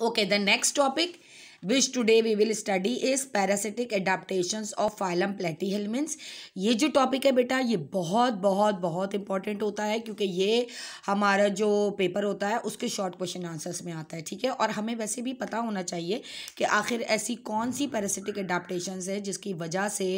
Okay, the next topic which today we will study is parasitic adaptation of phylum platy means ये जो topic है बेटा ये बहुत बहुत बहुत इंपॉर्टेंट होता है क्योंकि ये हमारा जो पेपर होता है उसके शॉर्ट क्वेश्चन आंसर्स में आता है ठीक है और हमें वैसे भी पता होना चाहिए कि आखिर ऐसी कौन सी पैरासिटिक एडाप्टेशन है जिसकी वजह से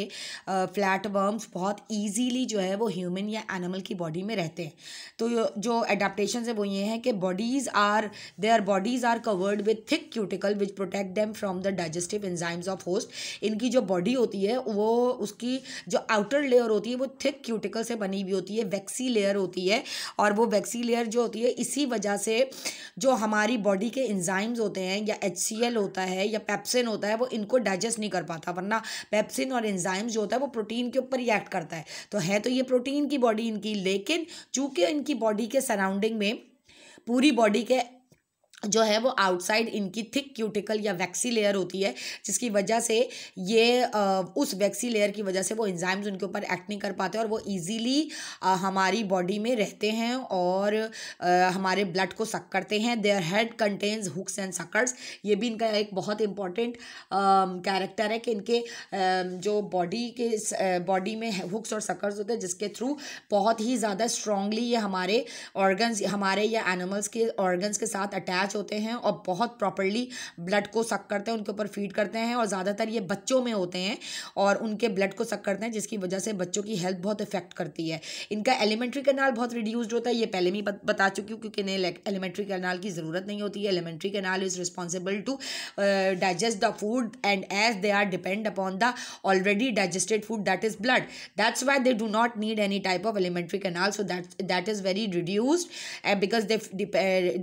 फ्लैट वर्म्स बहुत ईजीली जो है वो ह्यूमन या एनिमल की बॉडी में रहते हैं तो जो एडाप्टेशन है वो ये हैं कि bodies are their bodies are covered with thick cuticle which protect them from the digestive enzymes of host इनकी जो बॉडी होती है वो उसकी जो आउटर लेयर होती है वो थिक क्यूटिकल से बनी हुई होती है वैक्सी लेयर होती है और वो वैक्सी लेयर जो होती है इसी वजह से जो हमारी बॉडी के एंजाइम्स होते हैं या एच होता है या पैप्सिन होता है वो इनको डाइजेस्ट नहीं कर पाता वरना पैप्सिन और इंजाइम्स जो होता है वो प्रोटीन के ऊपर रिएक्ट करता है तो है तो ये प्रोटीन की बॉडी इनकी लेकिन चूंकि इनकी बॉडी के सराउंडिंग में पूरी बॉडी के जो है वो आउटसाइड इनकी थिक क्यूटिकल या वैक्सी लेयर होती है जिसकी वजह से ये उस वैक्सी लेयर की वजह से वो एंजाइम्स उनके ऊपर एक्ट नहीं कर पाते और वो इजीली हमारी बॉडी में रहते हैं और हमारे ब्लड को सक करते हैं their head contains hooks and suckers ये भी इनका एक बहुत इंपॉर्टेंट कैरेक्टर है कि इनके जो बॉडी के बॉडी में हुक्स और सकर्स होते हैं जिसके थ्रू बहुत ही ज़्यादा स्ट्रांगली ये हमारे ऑर्गन्स हमारे या एनिमल्स के ऑर्गन्स के साथ अटैच होते हैं और बहुत प्रॉपरली ब्लड को सक करते हैं उनके ऊपर फीड करते हैं और ज़्यादातर ये बच्चों में होते हैं और उनके ब्लड को सक करते हैं जिसकी वजह से बच्चों की हेल्थ बहुत इफेक्ट करती है इनका एलिमेंट्री कनाल बहुत रिड्यूस्ड होता है ये पहले भी बता चुकी हूँ क्योंकि इन्हें एलिमेंट्री कनाल की ज़रूरत नहीं होती है alimentary canal is responsible to digest the food and as they are depend upon the already digested food that is blood that's why they do not need any type of alimentary canal so that that is very reduced because they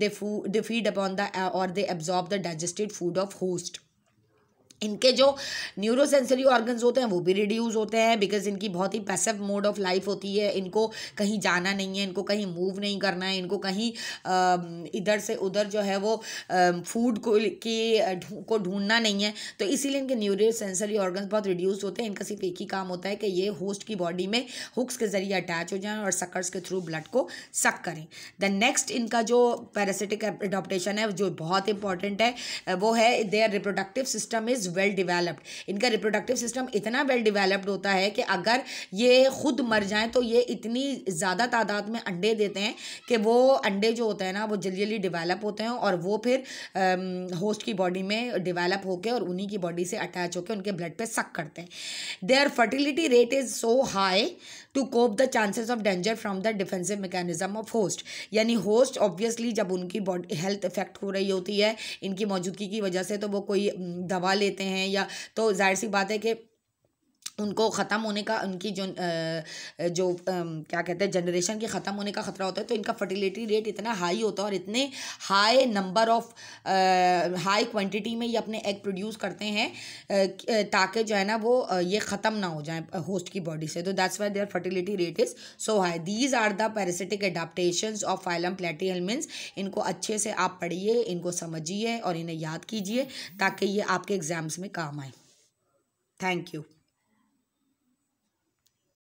they feed upon on the uh, or they absorb the digested food of host इनके जो neuro sensory organs होते हैं वो भी reduce होते हैं because इनकी बहुत ही पैसिव मोड ऑफ लाइफ होती है इनको कहीं जाना नहीं है इनको कहीं मूव नहीं करना है इनको कहीं इधर से उधर जो है वो फूड को के को ढूंढना नहीं है तो इसीलिए इनके न्यूरो सेंसरी ऑर्गन्स बहुत रिड्यूस होते हैं इनका सिर्फ एक ही काम होता है कि ये होस्ट की बॉडी में हुक्स के ज़रिए अटैच हो जाए और सकर्स के थ्रू ब्लड को सक करें द नेक्स्ट इनका जो पैरासिटिक एडोप्टेशन है जो बहुत इंपॉर्टेंट है वो है their reproductive system is well developed इनका रिप्रोडक्टिव सिस्टम इतना वेल डिवेलप्ड होता है कि अगर ये खुद मर जाएँ तो ये इतनी ज़्यादा तादाद में अंडे देते हैं कि वो अंडे जो होते हैं ना वो जल्दी जल्दी डिवेलप होते हैं और वो फिर होस्ट की बॉडी में डिवेलप होकर और उन्हीं की बॉडी से अटैच होकर उनके ब्लड पर सक करते हैं their fertility rate is so high to cope the chances of danger from the defensive mechanism of host यानी होस्ट ऑब्वियसली जब उनकी बॉडी हेल्थ इफेक्ट हो रही होती है इनकी मौजूदगी की वजह से तो वो कोई दवा लेते देते हैं या तो जाहिर सी बात है कि उनको ख़त्म होने का उनकी जो जो क्या कहते हैं जनरेशन के ख़त्म होने का ख़तरा होता है तो इनका फर्टिलिटी रेट इतना हाई होता है और इतने high number of high quantity में ये अपने एग प्रोड्यूस करते हैं ताकि जो है ना वो ये ख़त्म ना हो जाए होस्ट की बॉडी से तो that's why their fertility rate is so high these are the parasitic adaptation of phylum platy elements इनको अच्छे से आप पढ़िए इनको समझिए और इन्हें याद कीजिए ताकि ये आपके एग्ज़ाम्स में काम आए थैंक यू